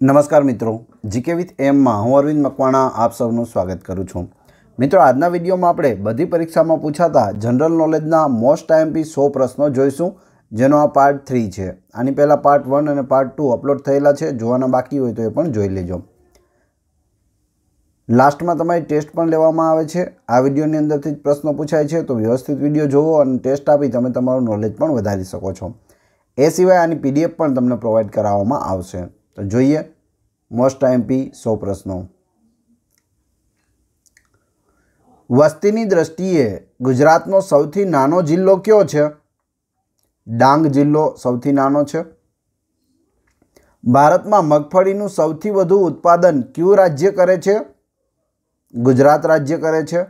નમસ્કાર મિત્રો GK with એમમાં હું અરવિંદ મકવાણા આપ સૌનું સ્વાગત કરું છું મિત્રો આજના વિડીયોમાં આપણે બધી પરીક્ષામાં પૂછાતા જનરલ નોલેજના મોસ્ટ ટાઈમપી સો પ્રશ્નો જોઈશું જેનો આ પાર્ટ થ્રી છે આની પહેલાં પાર્ટ વન અને પાર્ટ ટુ અપલોડ થયેલા છે જોવાના બાકી હોય તો એ પણ જોઈ લેજો લાસ્ટમાં તમારી ટેસ્ટ પણ લેવામાં આવે છે આ વિડીયોની અંદરથી જ પ્રશ્નો પૂછાય છે તો વ્યવસ્થિત વિડીયો જોવો અને ટેસ્ટ આપી તમે તમારું નોલેજ પણ વધારી શકો છો એ સિવાય આની પીડીએફ પણ તમને પ્રોવાઈડ કરાવવામાં આવશે તો જોઈએ મોસ્ટ એમપી સો પ્રશ્નો વસ્તીની દ્રષ્ટિએ ગુજરાતનો સૌથી નાનો જિલ્લો કયો છે ડાંગ જિલ્લો સૌથી નાનો છે ભારતમાં મગફળીનું સૌથી વધુ ઉત્પાદન કયું રાજ્ય કરે છે ગુજરાત રાજ્ય કરે છે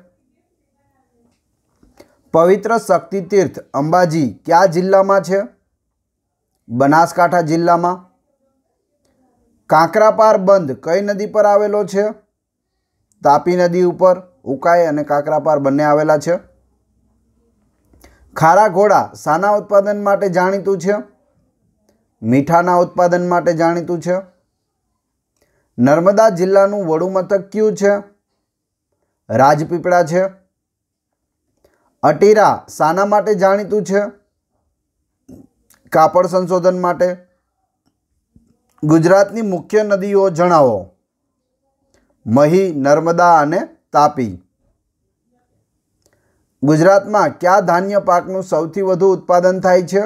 પવિત્ર શક્તિતીર્થ અંબાજી કયા જિલ્લામાં છે બનાસકાંઠા જિલ્લામાં કાંકરાપાર બંધ કઈ નદી પર આવેલો છે તાપી નદી ઉપર ઉકાઈ અને કાંકરાપાર બંને આવેલા છે ખારા ઘોડા શાના ઉત્પાદન માટે જાણીતું છે મીઠાના ઉત્પાદન માટે જાણીતું છે નર્મદા જિલ્લાનું વડુ મથક કયું છે રાજપીપળા છે અટીરા શાના માટે જાણીતું છે કાપડ સંશોધન માટે ગુજરાતની મુખ્ય નદીઓ જણાવો મહી નર્મદા અને તાપી ગુજરાતમાં કયા ધાન્ય પાકનું સૌથી વધુ ઉત્પાદન થાય છે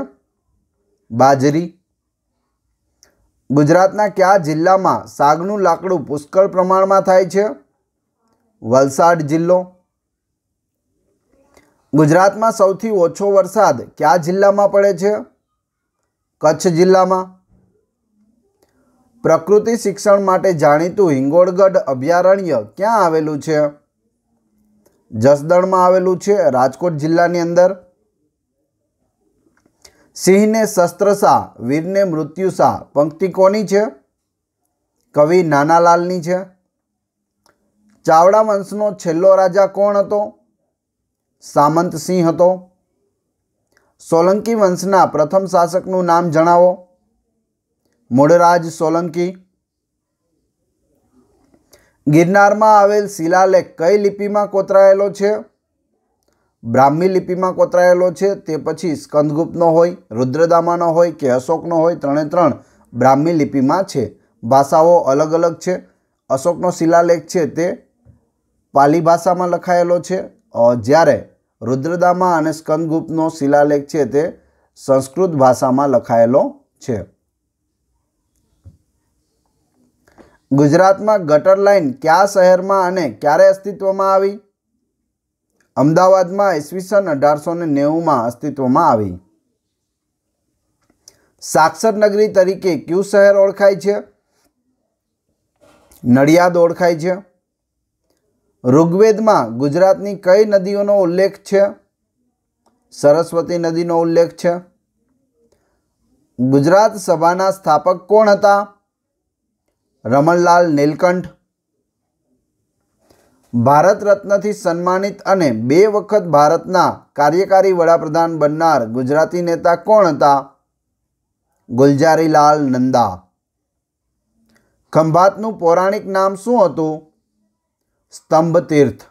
બાજરી ગુજરાતના કયા જિલ્લામાં સાગનું લાકડું પુષ્કળ પ્રમાણમાં થાય છે વલસાડ જિલ્લો ગુજરાતમાં સૌથી ઓછો વરસાદ કયા જિલ્લામાં પડે છે કચ્છ જિલ્લામાં પ્રકૃતિ શિક્ષણ માટે જાણીતું હિંગોળગઢ અભયારણ્ય ક્યાં આવેલું છે જસદણમાં આવેલું છે રાજકોટ જિલ્લાની અંદર સિંહને શસ્ત્રશાહ વીરને મૃત્યુશાહ પંક્તિ કોની છે કવિ નાનાલાલની છે ચાવડા વંશનો છેલ્લો રાજા કોણ હતો સામંત સિંહ હતો સોલંકી વંશના પ્રથમ શાસકનું નામ જણાવો મોડરાજ સોલંકી ગિરનારમાં આવેલ શિલાલેખ કઈ લિપિમાં કોતરાયેલો છે બ્રાહ્મી લિપિમાં કોતરાયેલો છે તે પછી સ્કંદગુપ્તનો હોય રુદ્રદામાનો હોય કે અશોકનો હોય ત્રણે ત્રણ બ્રાહ્મી લિપિમાં છે ભાષાઓ અલગ અલગ છે અશોકનો શિલાલેખ છે તે પાલી ભાષામાં લખાયેલો છે જ્યારે રુદ્રદામા અને સ્કંદગુપ્તનો શિલાલેખ છે તે સંસ્કૃત ભાષામાં લખાયેલો છે ગુજરાતમાં ગટર લાઇન કયા શહેરમાં અને ક્યારે અસ્તિત્વમાં આવી અમદાવાદમાં ઈસવીસન અઢારસો ને નેવુંમાં અસ્તિત્વમાં આવી સાક્ષર નગરી તરીકે કયું શહેર ઓળખાય છે નડિયાદ ઓળખાય છે ઋગ્વેદમાં ગુજરાતની કઈ નદીઓનો ઉલ્લેખ છે સરસ્વતી નદીનો ઉલ્લેખ છે ગુજરાત સભાના સ્થાપક કોણ હતા રમણલાલ નીલકંઠ ભારત રત્નથી સન્માનિત અને બે વખત ભારતના કાર્યકારી વડાપ્રધાન બનનાર ગુજરાતી નેતા કોણ હતા ગુલજારીલાલ નંદા ખંભાતનું પૌરાણિક નામ શું હતું સ્તંભ તીર્થ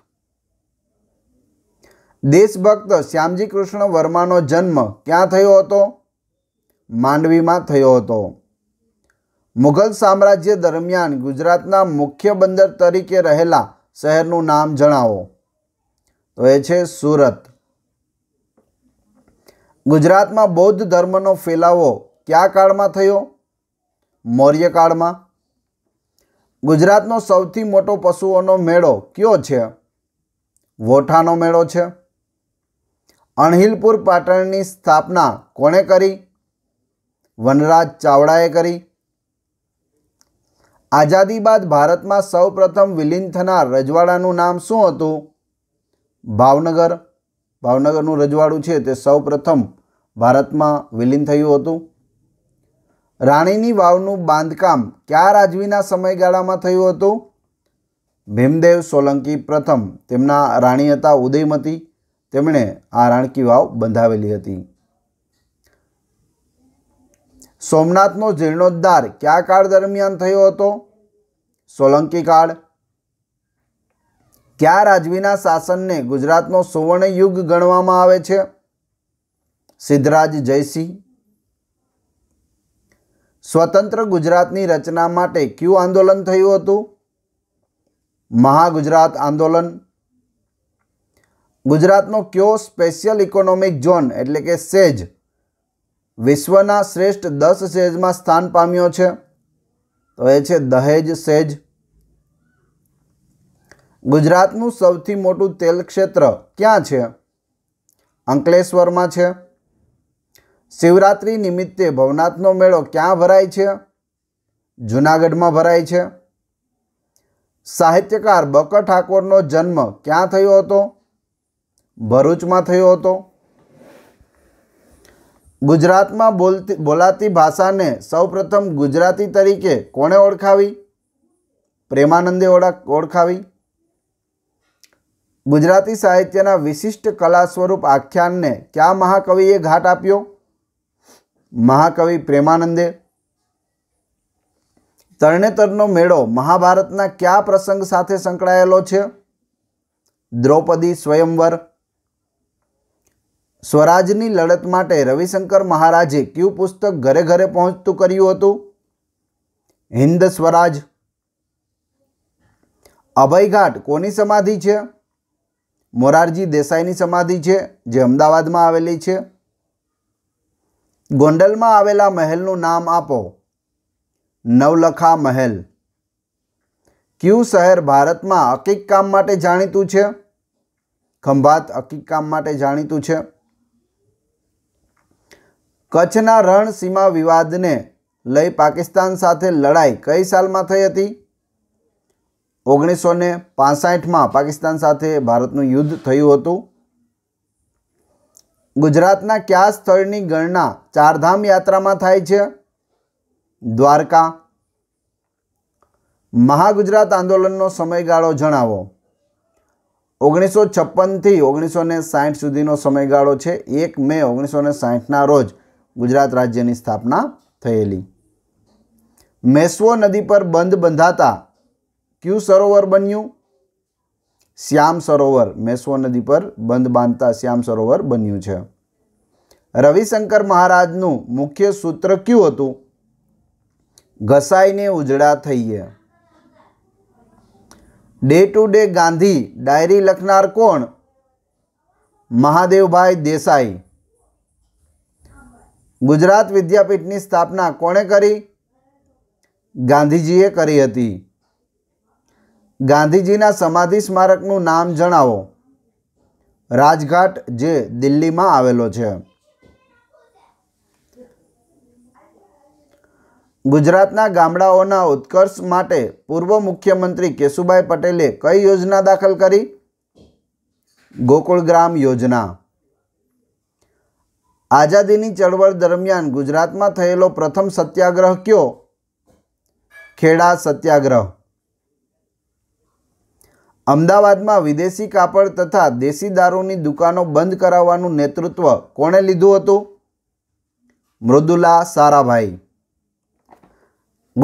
દેશભક્ત શ્યામજી કૃષ્ણ વર્માનો જન્મ ક્યાં થયો હતો માંડવીમાં થયો હતો મુઘલ સામ્રાજ્ય દરમિયાન ગુજરાતના મુખ્ય બંદર તરીકે રહેલા શહેરનું નામ જણાવો તો એ છે સુરત ગુજરાતમાં બૌદ્ધ ધર્મનો ફેલાવો કયા કાળમાં થયો મૌર્યકાળમાં ગુજરાતનો સૌથી મોટો પશુઓનો મેળો કયો છે વોઠાનો મેળો છે અણહિલપુર પાટણની સ્થાપના કોણે કરી વનરાજ ચાવડાએ કરી આઝાદી બાદ ભારતમાં સૌ પ્રથમ વિલીન થનાર રજવાડાનું નામ શું હતું ભાવનગર ભાવનગરનું રજવાડું છે તે સૌપ્રથમ ભારતમાં વિલીન થયું હતું રાણીની વાવનું બાંધકામ કયા રાજવીના સમયગાળામાં થયું હતું ભીમદેવ સોલંકી પ્રથમ તેમના રાણી હતા ઉદયમતી તેમણે આ રાણકી વાવ બંધાવેલી હતી સોમનાથનો જીર્ણોદ્ધાર કયા કાળ દરમિયાન થયો હતો સોલંકી કાળ કયા રાજવીના શાસનને ગુજરાતનો સુવર્ણયુગ ગણવામાં આવે છે સિદ્ધરાજ જયસિંહ સ્વતંત્ર ગુજરાતની રચના માટે કયું આંદોલન થયું હતું મહાગુજરાત આંદોલન ગુજરાતનો કયો સ્પેશિયલ ઇકોનોમિક ઝોન એટલે કે સેજ વિશ્વના શ્રેષ્ઠ દસ સેજમાં સ્થાન પામ્યો છે તો એ છે દહેજ સેજ ગુજરાતનું સૌથી મોટું તેલ ક્ષેત્ર ક્યાં છે અંકલેશ્વરમાં છે શિવરાત્રિ નિમિત્તે ભવનાથનો મેળો ક્યાં ભરાય છે જૂનાગઢમાં ભરાય છે સાહિત્યકાર બકર ઠાકોરનો જન્મ ક્યાં થયો હતો ભરૂચમાં થયો હતો ગુજરાતમાં બોલતી બોલાતી ભાષાને સૌપ્રથમ ગુજરાતી તરીકે કોણે ઓળખાવી પ્રેમાનંદે ઓળખાવી ગુજરાતી સાહિત્યના વિશિષ્ટ કલા સ્વરૂપ આખ્યાનને કયા મહાકવિએ ઘાટ આપ્યો મહાકવિ પ્રેમાનંદે તરણેતરનો મેળો મહાભારતના કયા પ્રસંગ સાથે સંકળાયેલો છે દ્રૌપદી સ્વયંવર સ્વરાજની લડત માટે રવિશંકર મહારાજે કયું પુસ્તક ઘરે ઘરે પહોંચતું કર્યું હતું હિન્દ સ્વરાજ અભયઘાટ કોની સમાધિ છે મોરારજી દેસાઈની સમાધિ છે જે અમદાવાદમાં આવેલી છે ગોંડલમાં આવેલા મહેલનું નામ આપો નવલખા મહેલ ક્યુ શહેર ભારતમાં હકીક કામ માટે જાણીતું છે ખંભાત અકીક કામ માટે જાણીતું છે કચ્છના રણ સીમા વિવાદને લઈ પાકિસ્તાન સાથે લડાઈ કઈ સાલમાં થઈ હતી ઓગણીસો ને પાસઠમાં પાકિસ્તાન સાથે ભારતનું યુદ્ધ થયું હતું ગુજરાતના કયા સ્થળની ગણના ચારધામ યાત્રામાં થાય છે દ્વારકા મહાગુજરાત આંદોલનનો સમયગાળો જણાવો ઓગણીસો છપ્પનથી ઓગણીસો ને સાહીઠ સુધીનો સમયગાળો છે એક મે ઓગણીસો ને સાઠના રોજ ગુજરાત રાજ્યની સ્થાપના થયેલી મેસવો નદી પર બંધ બંધાતા ક્યુ સરોવર બન્યું શ્યામ સરોવર મેસવો નદી પર બંધ બાંધતા શ્યામ સરોવર બન્યું છે રવિશંકર મહારાજનું મુખ્ય સૂત્ર કયું હતું ઘસાઈને ઉજળા થઈએ day to day Gandhi diary લખનાર કોણ મહાદેવભાઈ દેસાઈ ગુજરાત વિદ્યાપીઠની સ્થાપના કોણે કરી ગાંધીજીએ કરી હતી ગાંધીજીના સમાધિ સ્મારકનું નામ જણાવો રાજઘાટ જે દિલ્હીમાં આવેલો છે ગુજરાતના ગામડાઓના ઉત્કર્ષ માટે પૂર્વ મુખ્યમંત્રી કેશુભાઈ પટેલે કઈ યોજના દાખલ કરી ગોકુળ ગ્રામ યોજના આઝાદીની ચળવળ દરમિયાન ગુજરાતમાં થયેલો પ્રથમ સત્યાગ્રહ કયો ખેડા સત્યાગ્રહ અમદાવાદમાં વિદેશી કાપડ તથા દેશી દારૂની દુકાનો બંધ કરાવવાનું નેતૃત્વ કોણે લીધું હતું મૃદુલા સારાભાઈ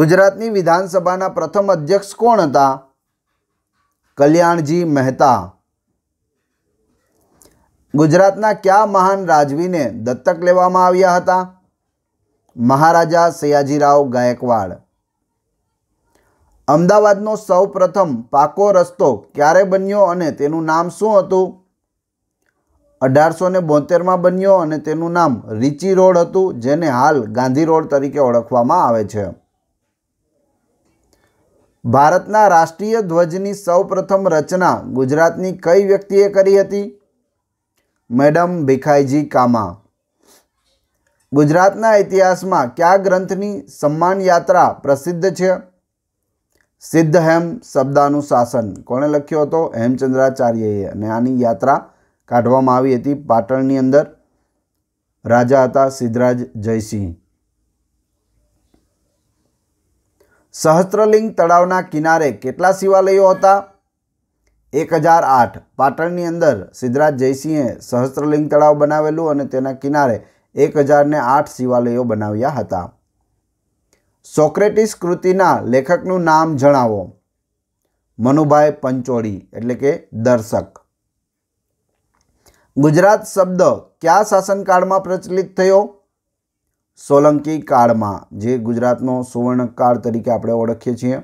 ગુજરાતની વિધાનસભાના પ્રથમ અધ્યક્ષ કોણ હતા કલ્યાણજી મહેતા ગુજરાતના કયા મહાન રાજવીને દત્તક લેવામાં આવ્યા હતા મહારાજા સયાજીરાવ ગાયકવાડ અમદાવાદનો સૌ પ્રથમ પાકો રસ્તો ક્યારે બન્યો અને તેનું નામ શું હતું અઢારસો ને બોતેરમાં બન્યો અને તેનું નામ રીચી રોડ હતું જેને હાલ ગાંધી રોડ તરીકે ઓળખવામાં આવે છે ભારતના રાષ્ટ્રીય ધ્વજની સૌ પ્રથમ રચના ગુજરાતની કઈ વ્યક્તિએ કરી હતી મેડમ ભીખાઈજી કામા ગુજરાતના ઇતિહાસમાં કયા ગ્રંથની સન્માન યાત્રા પ્રસિદ્ધ છે સિદ્ધહેમ શબ્દાનું શાસન કોણે લખ્યો હતો હેમચંદ્રાચાર્યએ અને આની યાત્રા કાઢવામાં આવી હતી પાટણની અંદર રાજા હતા સિદ્ધરાજ જયસિંહ સહસ્ત્રલિંગ તળાવના કિનારે કેટલા શિવાલયો હતા એક હજાર આઠ પાટણની અંદર સિદ્ધરાજ જયસિંહે સહસ્ત્રલિંગ તળાવ બનાવેલું અને તેના કિનારે એક હજારને આઠ શિવાલયો બનાવ્યા હતા સોક્રેટિસ કૃતિના લેખકનું નામ જણાવો મનુભાઈ પંચોળી એટલે કે દર્શક ગુજરાત શબ્દ કયા શાસનકાળમાં પ્રચલિત થયો સોલંકી કાળમાં જે ગુજરાતનો સુવર્ણકાળ તરીકે આપણે ઓળખીએ છીએ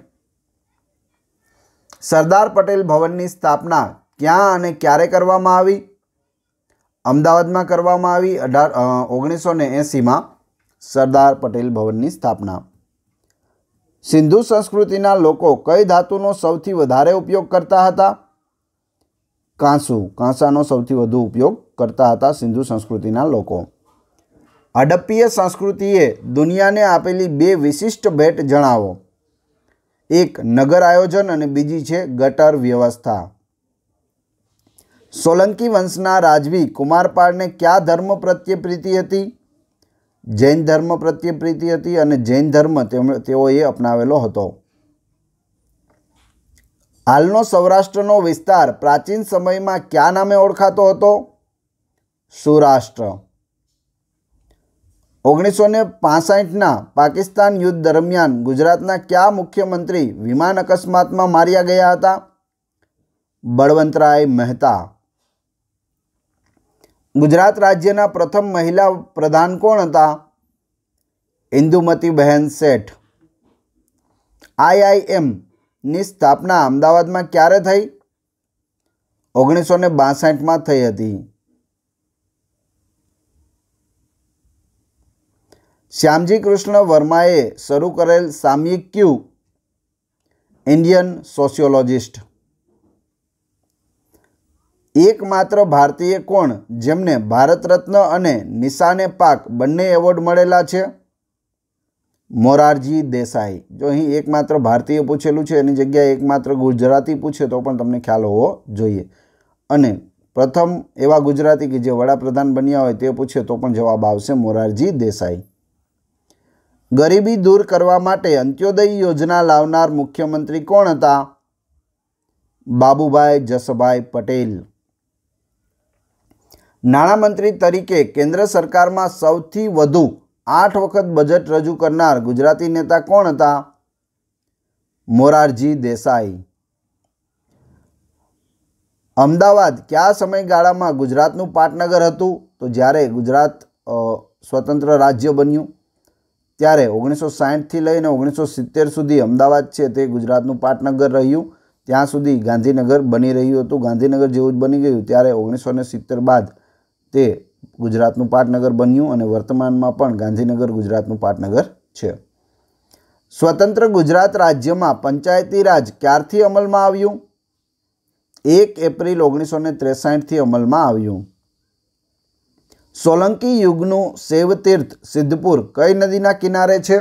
સરદાર પટેલ ભવનની સ્થાપના ક્યાં અને ક્યારે કરવામાં આવી અમદાવાદમાં કરવામાં આવી અઢાર ઓગણીસો ને એંસીમાં સરદાર પટેલ ભવનની સ્થાપના સિંધુ સંસ્કૃતિના લોકો કઈ ધાતુનો સૌથી વધારે ઉપયોગ કરતા હતા કાંસુ કાંસાનો સૌથી વધુ ઉપયોગ કરતા હતા સિંધુ સંસ્કૃતિના લોકો હડપ્પીય સંસ્કૃતિએ દુનિયાને આપેલી બે વિશિષ્ટ ભેટ જણાવો એક નગર આયોજન અને બીજી છે ગટર વ્યવસ્થા સોલંકી વંશના રાજવી કુમારપાળને કયા ધર્મ પ્રત્યે પ્રીતિ હતી જૈન ધર્મ પ્રત્યે પ્રીતિ હતી અને જૈન ધર્મ તેઓએ અપનાવેલો હતો હાલનો સૌરાષ્ટ્રનો વિસ્તાર પ્રાચીન સમયમાં ક્યાં નામે ઓળખાતો હતો સૌરાષ્ટ્ર ઓગણીસો ને પાસઠના પાકિસ્તાન યુદ્ધ દરમિયાન ગુજરાતના કયા મુખ્યમંત્રી વિમાન અકસ્માતમાં માર્યા ગયા હતા બળવંતરાય મહેતા ગુજરાત રાજ્યના પ્રથમ મહિલા પ્રધાન કોણ હતા ઇન્દુમતી બહેન શેઠ આઈઆઈએમની સ્થાપના અમદાવાદમાં ક્યારે થઈ ઓગણીસો ને બાસઠમાં થઈ હતી શ્યામજી કૃષ્ણ વર્માએ શરૂ કરેલ સામયિક ક્યુ ઇન્ડિયન સોશિયોલોજિસ્ટ એકમાત્ર ભારતીય કોણ જેમને ભારત રત્ન અને નિશાને પાક બંને એવોર્ડ મળેલા છે મોરારજી દેસાઈ જો અહીં એકમાત્ર ભારતીય પૂછેલું છે એની જગ્યાએ એકમાત્ર ગુજરાતી પૂછે તો પણ તમને ખ્યાલ હોવો જોઈએ અને પ્રથમ એવા ગુજરાતી કે જે વડાપ્રધાન બન્યા હોય તે પૂછે તો પણ જવાબ આવશે મોરારજી દેસાઈ ગરીબી દૂર કરવા માટે અંત્યોદય યોજના લાવનાર મુખ્યમંત્રી કોણ હતા બાબુભાઈ જસભાઈ પટેલ નાણામંત્રી તરીકે કેન્દ્ર સરકારમાં સૌથી વધુ આઠ વખત બજેટ રજૂ કરનાર ગુજરાતી નેતા કોણ હતા મોરારજી દેસાઈ અમદાવાદ કયા સમયગાળામાં ગુજરાતનું પાટનગર હતું તો જ્યારે ગુજરાત સ્વતંત્ર રાજ્ય બન્યું ત્યારે ઓગણીસો સાહીઠથી લઈને ઓગણીસો સિત્તેર સુધી અમદાવાદ છે તે ગુજરાતનું પાટનગર રહ્યું ત્યાં સુધી ગાંધીનગર બની રહ્યું હતું ગાંધીનગર જેવું જ બની ગયું ત્યારે ઓગણીસો ને સિત્તેર બાદ તે ગુજરાતનું પાટનગર બન્યું અને વર્તમાનમાં પણ ગાંધીનગર ગુજરાતનું પાટનગર છે સ્વતંત્ર ગુજરાત રાજ્યમાં પંચાયતી રાજ ક્યારથી અમલમાં આવ્યું એક એપ્રિલ ઓગણીસો ને ત્રેસાઠથી અમલમાં આવ્યું સોલંકી યુગનું શૈવતીર્થ સિદ્ધપુર કઈ નદીના કિનારે છે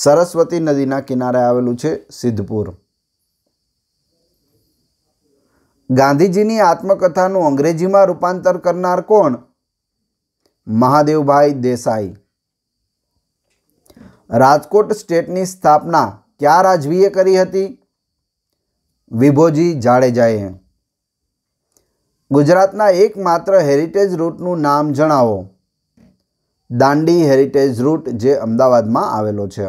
સરસ્વતી નદીના કિનારે આવેલું છે સિદ્ધપુર ગાંધીજીની આત્મકથાનું અંગ્રેજીમાં રૂપાંતર કરનાર કોણ મહાદેવભાઈ દેસાઈ રાજકોટ સ્ટેટની સ્થાપના ક્યાં રાજવીએ કરી હતી વિભોજી જાડેજાએ ગુજરાતના એકમાત્ર હેરિટેજ રૂટનું નામ જણાવો દાંડી હેરિટેજ રૂટ જે અમદાવાદમાં આવેલો છે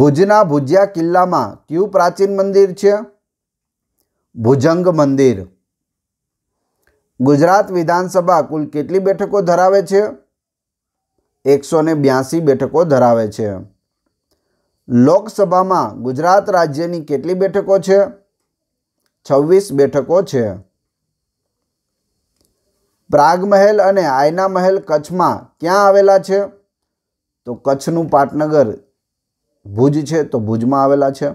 ભુજના ભુજિયા કિલ્લામાં કયું પ્રાચીન મંદિર છે ભુજંગ મંદિર ગુજરાત વિધાનસભા કુલ કેટલી બેઠકો ધરાવે છે એકસો ને બ્યાસી બેઠકો ધરાવે છે લોકસભામાં ગુજરાત રાજ્યની કેટલી બેઠકો છે છવ્વીસ બેઠકો છે પ્રાગ મહેલ અને આયના મહેલ કચ્છમાં ક્યાં આવેલા છે તો કચ્છનું પાટનગર ભુજ છે તો ભુજમાં આવેલા છે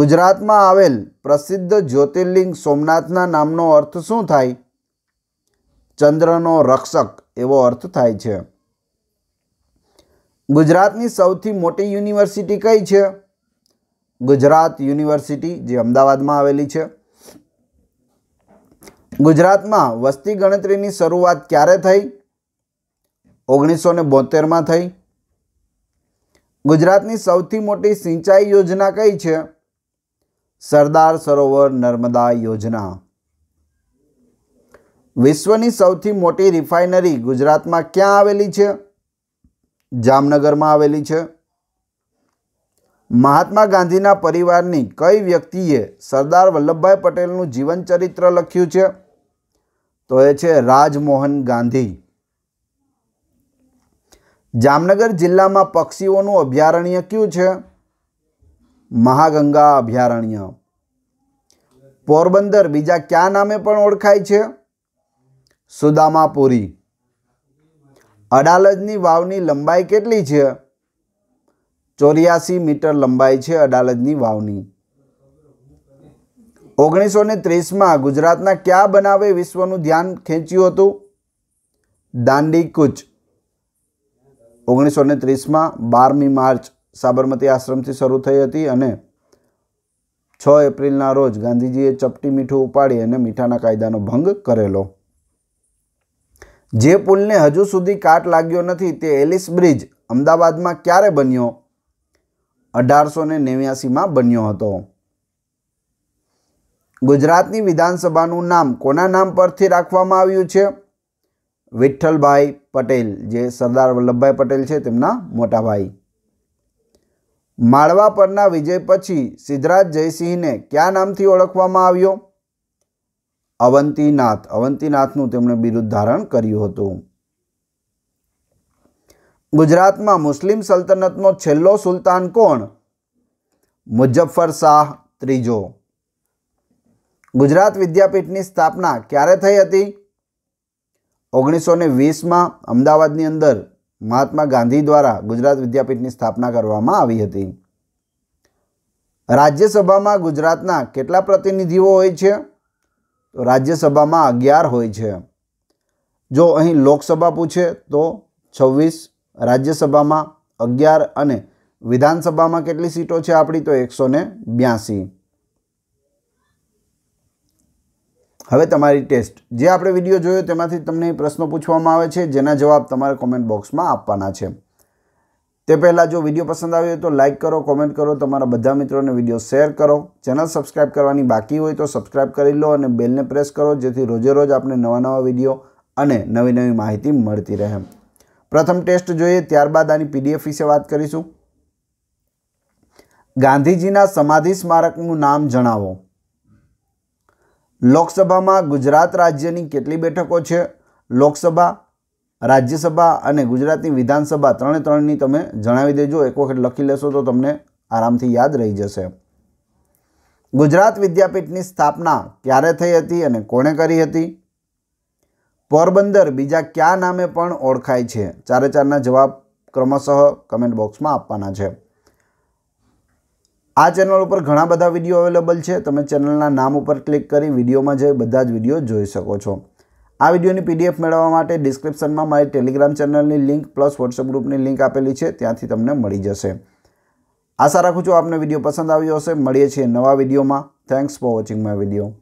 ગુજરાતમાં આવેલ પ્રસિદ્ધ જ્યોતિર્લિંગ સોમનાથના નામનો અર્થ શું થાય ચંદ્રનો રક્ષક એવો અર્થ થાય છે ગુજરાતની સૌથી મોટી યુનિવર્સિટી કઈ છે ગુજરાત યુનિવર્સિટી જે અમદાવાદમાં આવેલી છે ગુજરાતમાં વસ્તી ગણતરીની શરૂઆત ક્યારે થઈ ઓગણીસો ને બોતેરમાં થઈ ગુજરાતની સૌથી મોટી સિંચાઈ યોજના કઈ છે સરદાર સરોવર નર્મદા યોજના વિશ્વની સૌથી મોટી રિફાઇનરી ગુજરાતમાં ક્યાં આવેલી છે જામનગરમાં આવેલી છે મહાત્મા ગાંધીના પરિવારની કઈ વ્યક્તિએ સરદાર વલ્લભભાઈ પટેલનું જીવન ચરિત્ર લખ્યું છે તો એ છે રાજમોહન ગાંધી જામનગર જિલ્લામાં પક્ષીઓનું અભયારણ્ય કયું છે મહાગંગા અભયારણ્ય પોરબંદર બીજા કયા નામે પણ ઓળખાય છે સુદામાપુરી અડાલજની વાવની લંબાઈ કેટલી છે ચોર્યાસી મીટર લંબાઈ છે અડાલજની વાવની ઓગણીસો ને ત્રીસમાં ગુજરાતના ક્યાં બનાવે વિશ્વનું ધ્યાન ખેંચ્યું હતું દાંડી કૂચ ઓગણીસો ને ત્રીસમાં બારમી માર્ચ સાબરમતી આશ્રમથી શરૂ થઈ હતી અને છ એપ્રિલના રોજ ગાંધીજીએ ચપટી મીઠું ઉપાડી અને મીઠાના કાયદાનો ભંગ કરેલો જે પુલને હજુ સુધી કાટ લાગ્યો નથી તે એલિસ બ્રિજ અમદાવાદમાં ક્યારે બન્યો અઢારસો ને નેવ્યાસીમાં બન્યો હતો ગુજરાતની વિધાનસભાનું નામ કોના નામ પરથી રાખવામાં આવ્યું છે વિઠ્ઠલભાઈ પટેલ જે સરદાર વલ્લભભાઈ પટેલ છે તેમના મોટા ભાઈ માળવા પરના વિજય પછી સિદ્ધરાજ જયસિંહને કયા નામથી ઓળખવામાં આવ્યો અવંતીનાથ અવંતીનાથનું તેમણે બિરુદ ધારણ કર્યું હતું ગુજરાતમાં મુસ્લિમ સલ્તનતનો છેલ્લો સુલતાન કોણ મુજફ્ફર શાહ ત્રીજો ગુજરાત વિદ્યાપીઠની સ્થાપના ક્યારે થઈ હતી ઓગણીસો ને વીસમાં અમદાવાદની અંદર મહાત્મા ગાંધી દ્વારા ગુજરાત વિદ્યાપીઠની સ્થાપના કરવામાં આવી હતી રાજ્યસભામાં ગુજરાતના કેટલા પ્રતિનિધિઓ હોય છે તો રાજ્યસભામાં અગિયાર હોય છે જો અહીં લોકસભા પૂછે તો છવ્વીસ રાજ્યસભામાં અગિયાર અને વિધાનસભામાં કેટલી સીટો છે આપણી તો એકસો ને બ્યાસી હવે તમારી ટેસ્ટ જે આપણે વિડીયો જોયો તેમાંથી તમને પ્રશ્નો પૂછવામાં આવે છે જેના જવાબ તમારે કોમેન્ટ બોક્સમાં આપવાના છે તે પહેલાં જો વિડીયો પસંદ આવ્યો તો લાઇક કરો કોમેન્ટ કરો તમારા બધા મિત્રોને વિડીયો શેર કરો ચેનલ સબસ્ક્રાઇબ કરવાની બાકી હોય તો સબસ્ક્રાઇબ કરી લો અને બેલને પ્રેસ કરો જેથી રોજે રોજ આપને નવા નવા વિડીયો અને નવી નવી માહિતી મળતી રહે પ્રથમ ટેસ્ટ જોઈએ ત્યારબાદ આની પીડીએફ વિશે વાત કરીશું ગાંધીજીના સમાધિ સ્મારકનું નામ જણાવો લોકસભામાં ગુજરાત રાજ્યની કેટલી બેઠકો છે લોકસભા રાજ્યસભા અને ગુજરાતની વિધાનસભા ત્રણે ત્રણની તમે જણાવી દેજો એક વખત લખી લેશો તો તમને આરામથી યાદ રહી જશે ગુજરાત વિદ્યાપીઠની સ્થાપના ક્યારે થઈ હતી અને કોણે કરી હતી પોરબંદર બીજા ક્યાં નામે પણ ઓળખાય છે ચારે ચારના જવાબ ક્રમશઃ કમેન્ટ બોક્સમાં આપવાના છે આ ચેનલ ઉપર ઘણા બધા વિડીયો અવેલેબલ છે તમે ચેનલના નામ ઉપર ક્લિક કરી વિડીયોમાં જઈ બધા જ વિડીયો જોઈ શકો છો આ વિડીયોની પીડીએફ મેળવવા માટે ડિસ્ક્રિપ્શનમાં મારી ટેલિગ્રામ ચેનલની લિંક પ્લસ વોટ્સઅપ ગ્રુપની લિંક આપેલી છે ત્યાંથી તમને મળી જશે આશા રાખું છું આપને વિડીયો પસંદ આવ્યો હશે મળીએ છીએ નવા વિડીયોમાં thanks for watching my video